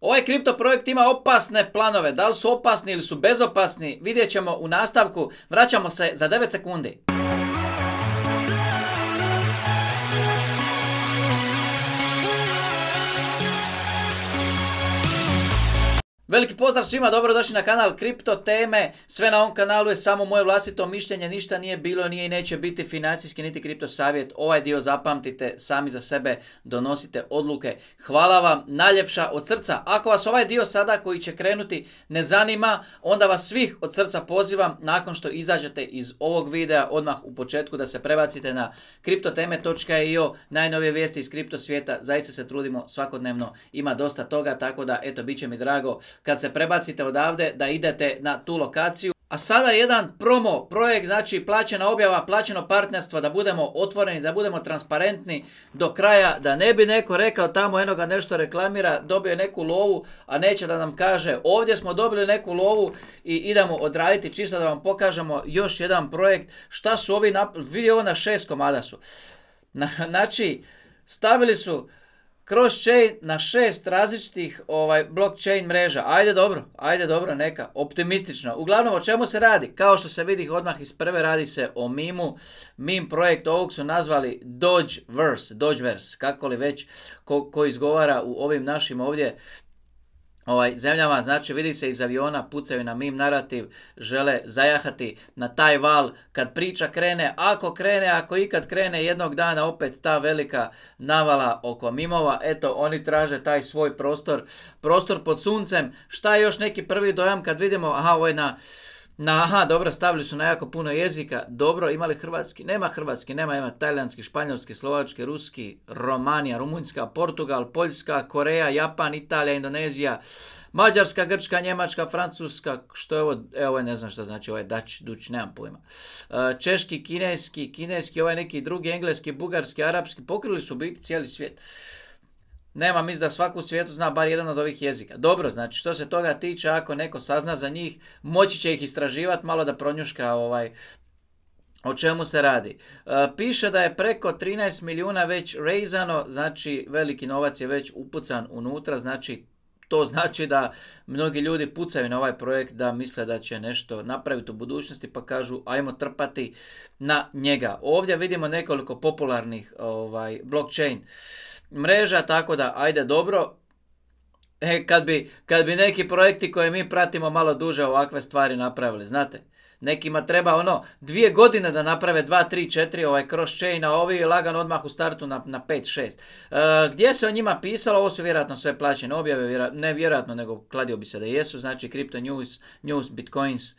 Ovaj kripto projekt ima opasne planove. Da li su opasni ili su bezopasni? Vidjet ćemo u nastavku. Vraćamo se za 9 sekundi. Veliki pozdrav svima, dobrodošli na kanal Kripto teme. Sve na ovom kanalu je samo moje vlastito mišljenje, ništa nije bilo, nije i neće biti financijski niti kripto savjet. Ovaj dio zapamtite, sami za sebe donosite odluke. Hvala vam najljepša od srca. Ako vas ovaj dio sada koji će krenuti ne zanima, onda vas svih od srca pozivam nakon što izađete iz ovog videa odmah u početku da se prebacite na kriptoteme.io, najnovije vijesti iz kripto svijeta. Zaista se trudimo svakodnevno, ima dosta toga, tako da eto bit će mi drago kad se prebacite odavde da idete na tu lokaciju. A sada jedan promo projekt, znači plaćena objava, plaćeno partnerstvo, da budemo otvoreni, da budemo transparentni do kraja, da ne bi neko rekao tamo enoga nešto reklamira, dobio je neku lovu, a neće da nam kaže ovdje smo dobili neku lovu i idemo odraditi čisto da vam pokažemo još jedan projekt. Šta su ovi, vidi ovo na šest komada su. znači, stavili su cross-chain na šest različitih ovaj, blockchain mreža. Ajde dobro, ajde dobro, neka, optimistično. Uglavnom, o čemu se radi? Kao što se vidi odmah iz prve, radi se o mimu. Mim projekt ovog su nazvali Dogeverse, Dodgeverse, kako li već, koji ko izgovara u ovim našim ovdje ovaj, zemljama, znači vidi se iz aviona, pucaju na mim narativ, žele zajahati na taj val kad priča krene, ako krene, ako ikad krene jednog dana opet ta velika navala oko mimova, eto oni traže taj svoj prostor, prostor pod suncem, šta je još neki prvi dojam kad vidimo, aha ovo je na na, aha, dobro, stavili su na jako puno jezika. Dobro, imali hrvatski? Nema hrvatski, nema, ima talijanski, španjolski, slovački, ruski, Romanija, Rumunjska, Portugal, Poljska, Koreja, Japan, Italija, Indonezija, Mađarska, Grčka, Njemačka, Francuska, što je ovo, evo je, ne znam što znači, ovo je Dać, Duć, nemam pojma. E, češki, kineski, kineski, ovaj neki drugi, engleski, bugarski, arapski, pokrili su biti cijeli svijet nema misli da svaku svijetu zna bar jedan od ovih jezika. Dobro, znači što se toga tiče, ako neko sazna za njih, moći će ih istraživati, malo da pronjuška ovaj, o čemu se radi? E, piše da je preko 13 milijuna već rejzano, znači veliki novac je već upucan unutra, znači to znači da mnogi ljudi pucaju na ovaj projekt da misle da će nešto napraviti u budućnosti pa kažu ajmo trpati na njega. Ovdje vidimo nekoliko popularnih ovaj blockchain mreža, tako da ajde dobro. E, kad, bi, kad bi neki projekti koje mi pratimo malo duže ovakve stvari napravili, znate. Nekima treba ono dvije godine da naprave 2, 3, 4 ovaj cross chain, a ovi lagano odmah u startu na, na 5, 6. E, gdje se o njima pisalo, ovo su vjerojatno sve plaćene objave, ne vjerojatno, nego kladio bi se da jesu, znači Crypto News, News, Bitcoins,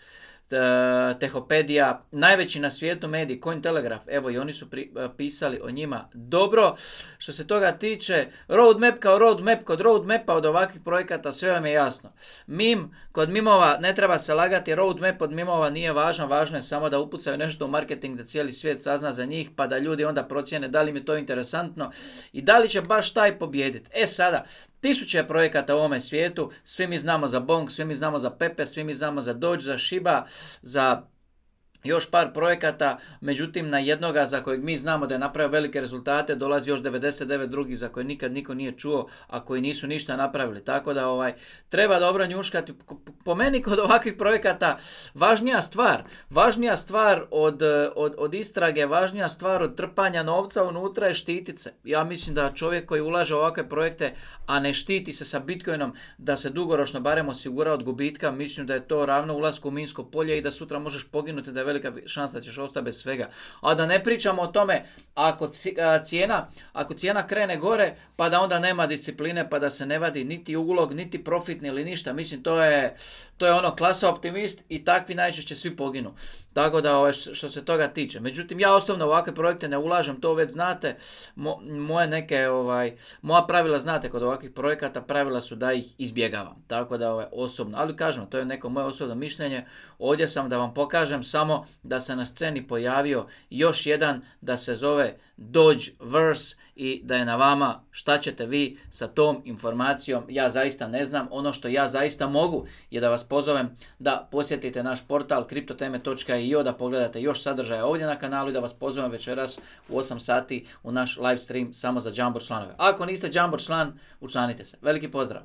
E, Tehopedija, najveći na svijetu coin Cointelegraph, evo i oni su e, pisali o njima dobro. Što se toga tiče, roadmap kao roadmap, kod roadmapa od ovakvih projekata sve vam je jasno. Mim, kod mimova ne treba se lagati, roadmap od mimova nije važno važno je samo da upucaju nešto u marketing da cijeli svijet sazna za njih, pa da ljudi onda procjene da li mi je to interesantno i da li će baš taj pobijediti. E sada, tisuće projekata u ovome svijetu, svi mi znamo za Bong, svi mi znamo za Pepe, svi mi znamo za Dođ, za Shiba, za još par projekata, međutim na jednoga za kojeg mi znamo da je napravio velike rezultate, dolazi još 99 drugih za koje nikad niko nije čuo, a koji nisu ništa napravili. Tako da ovaj treba dobro njuškati. Po meni kod ovakvih projekata važnija stvar, važnija stvar od, od, od istrage, važnija stvar od trpanja novca unutra je štitit se. Ja mislim da čovjek koji ulaže u ovakve projekte, a ne štiti se sa Bitcoinom, da se dugoročno barem osigura od gubitka, mislim da je to ravno ulasku u Minsko polje i da sutra možeš poginuti velika šansa da ćeš ostati bez svega. A da ne pričamo o tome, ako cijena, ako cijena krene gore, pa da onda nema discipline, pa da se ne vadi niti ulog, niti profitni ili ništa. Mislim, to je, to je ono klasa optimist i takvi najčešće svi poginu. Tako da ovaj, što se toga tiče. Međutim, ja osobno ovakve projekte ne ulažem, to već znate. moje neke, ovaj, moja pravila znate kod ovakvih projekata, pravila su da ih izbjegavam. Tako da ovaj, osobno, ali kažem, to je neko moje osobno mišljenje. Ovdje sam da vam pokažem samo da se na sceni pojavio još jedan da se zove Dodge Verse i da je na vama šta ćete vi sa tom informacijom. Ja zaista ne znam. Ono što ja zaista mogu je da vas pozovem da posjetite naš portal kriptoteme.io, da pogledate još sadržaja ovdje na kanalu i da vas pozovem večeras u 8 sati u naš live stream samo za Jumbo članove. Ako niste Jumbo član, učlanite se. Veliki pozdrav!